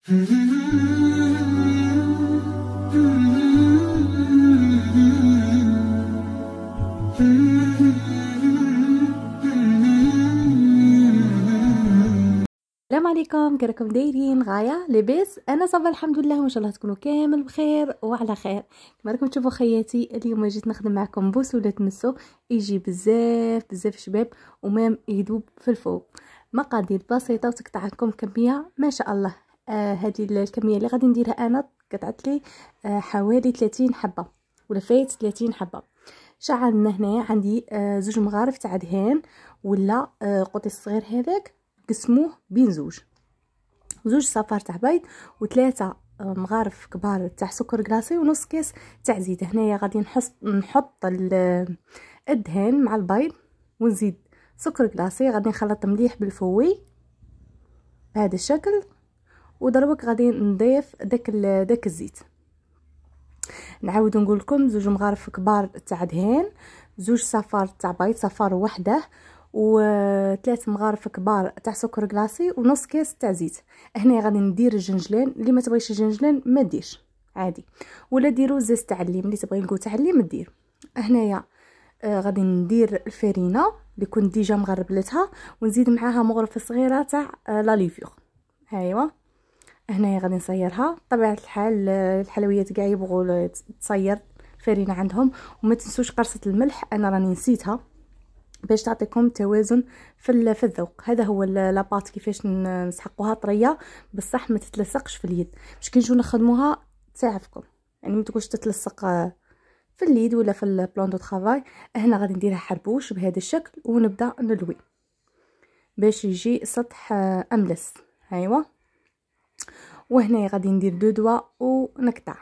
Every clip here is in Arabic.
السلام عليكم كيراكم دايرين غايه لاباس انا صافا الحمد لله وان شاء الله تكونوا كامل بخير وعلى خير كما راكم تشوفوا خياتي اليوم جيت نخدم معكم بوسوله نسو يجي بزاف بزاف شباب ومام يذوب في الفوق مقادير بسيطه وتقطع لكم كميه ما شاء الله آه، هذه الكميه اللي غادي نديرها انا قطعت لي آه، حوالي 30 حبه ولا فايت 30 حبه شعلنا هنا عندي آه، زوج مغارف تاع دهان ولا قوطي الصغير هذاك قسموه بين زوج زوج صفار تاع بيض وثلاثه مغارف كبار تاع سكر كلاصي ونص كاس تاع زيت هنايا غادي نحط نحط الدهان مع البيض ونزيد سكر كلاصي غادي نخلط مليح بالفوي بهذا الشكل ودروك غادي نضيف داك داك الزيت نعاود نقول لكم زوج مغارف كبار تاع دهان زوج صفار تاع بيض صفار وحده وثلاث مغارف كبار تاع سكر كلاصي ونص كاس تاع زيت هنا غادي ندير الجنجلان اللي ما تبغيش الجنجلان ما ديرش عادي ولا ديروا زيت تاع الليم اللي تبغي نقول تاع الليم دير هنايا آه، غادي ندير الفرينه اللي كنت ديجا مغربلتها ونزيد معاها مغرفه صغيره تاع آه، لا ليفيغ ايوا هنايا غادي نصيرها بطبيعه الحال آه، الحلويات كاع يبغوا تصير الفرينه عندهم وما تنسوش قرصه الملح انا راني نسيتها باش تعطيكم توازن في في الذوق هذا هو لاباط كيفاش نسحقوها طريه بصح ما تتلصقش في اليد باش كي نجيو نخدموها تعرفكم يعني ما تكونش تتلصق آه، في اليد ولا في البلون دو طرافاي هنا غادي نديرها حربوش بهذا الشكل ونبدا نلوي باش يجي سطح آه، املس ايوا وهنا غادي ندير دو دوا ونقطع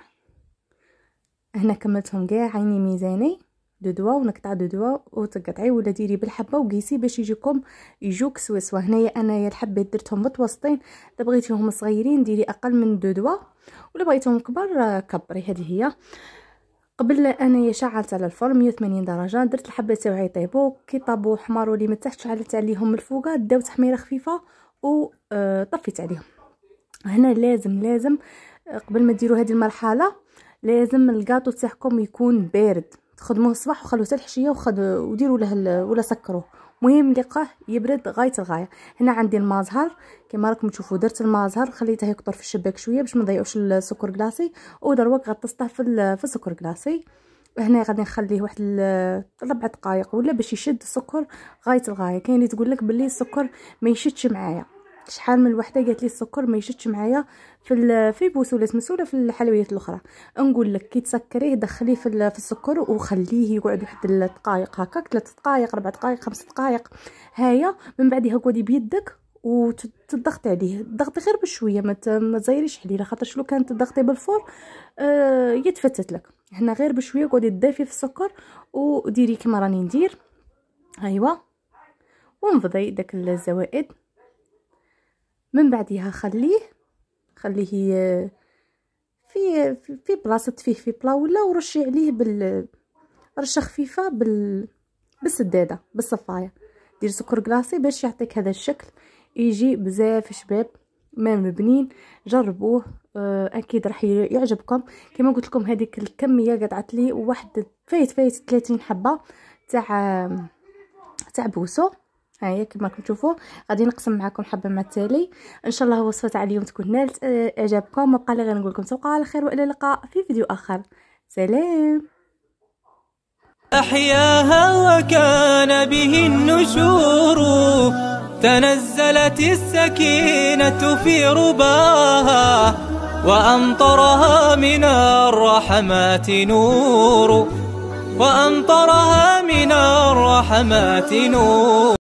هنا كملتهم كاع عيني ميزاني دو دوا ونقطع دو دوا وتقطعي ولا ديري بالحبه وقيسي باش يجيكم يجوك سويسوا هنايا انايا الحبات درتهم متوسطين الا بغيتيهم صغيرين ديري اقل من دو دوا ولا بغيتهم كبار كبري هذه هي قبل انايا شعلت على الفرن 180 درجه درت الحبات تاعي يطيبوا كي طابو حمروا لي من تحت شعلت آه، عليهم من الفوق داو تحميره خفيفه وطفيت عليهم هنا لازم لازم آه، قبل ما ديروا هذه المرحله لازم الكاطو تاعكم يكون بارد تخدموه الصباح وخلوه حتى وخد وديروا له ولا سكروه مهم لقاه يبرد غايه الغايه هنا عندي المازهر كما راكم تشوفوا درت المازهر خليته يكتر في الشباك شويه باش ما نضيعوش السكر كلاصي ودروك غطسته في في السكر كلاصي هنا غادي نخليه واحد ربع دقائق ولا باش يشد السكر غايه الغايه كاين اللي تقول لك باللي السكر ما يشدش معايا شحال من وحده قالت لي السكر ما يشدش معايا في في البوسولات ولا في الحلويات الاخرى نقول لك كي تسكريه دخليه في, في السكر وخليه يقعد واحد الدقائق هكاك 3 دقائق 4 دقائق 5 دقائق هايا من بعدها قعدي بيدك وتضغط عليه ضغطي غير بشويه ما تزيريش عليه خاطرش لو كانت تضغطي بالفور آه يتفتت لك هنا غير بشويه قعدي تضيفي في السكر وديري كما راني ندير ايوا ونفضي داك الزوائد من بعدها خليه خليه آه، في في بلاصه فيه في بلا ولا ورشي عليه بال رشه خفيفه بال بالسداده بالصفايه دير سكر كلاصي باش يعطيك هذا الشكل يجي بزاف شباب ما مبنين جربوه آه، اكيد راح يعجبكم كما قلت لكم هذيك الكميه قطعت لي واحد فايت فايت 30 حبه تاع تاع بوسو ها هي كما راكم تشوفوا غادي نقسم معكم حبه مع التالي ان شاء الله وصفه تاع اليوم تكون نالت آه، اعجابكم وبقى لي نقول لكم تبقى على خير والى اللقاء في فيديو اخر سلام احياها وكان به النشور تنزلت السكينه في رباها وامطرها من الرحمات نور وأمطرها من الرحمات نور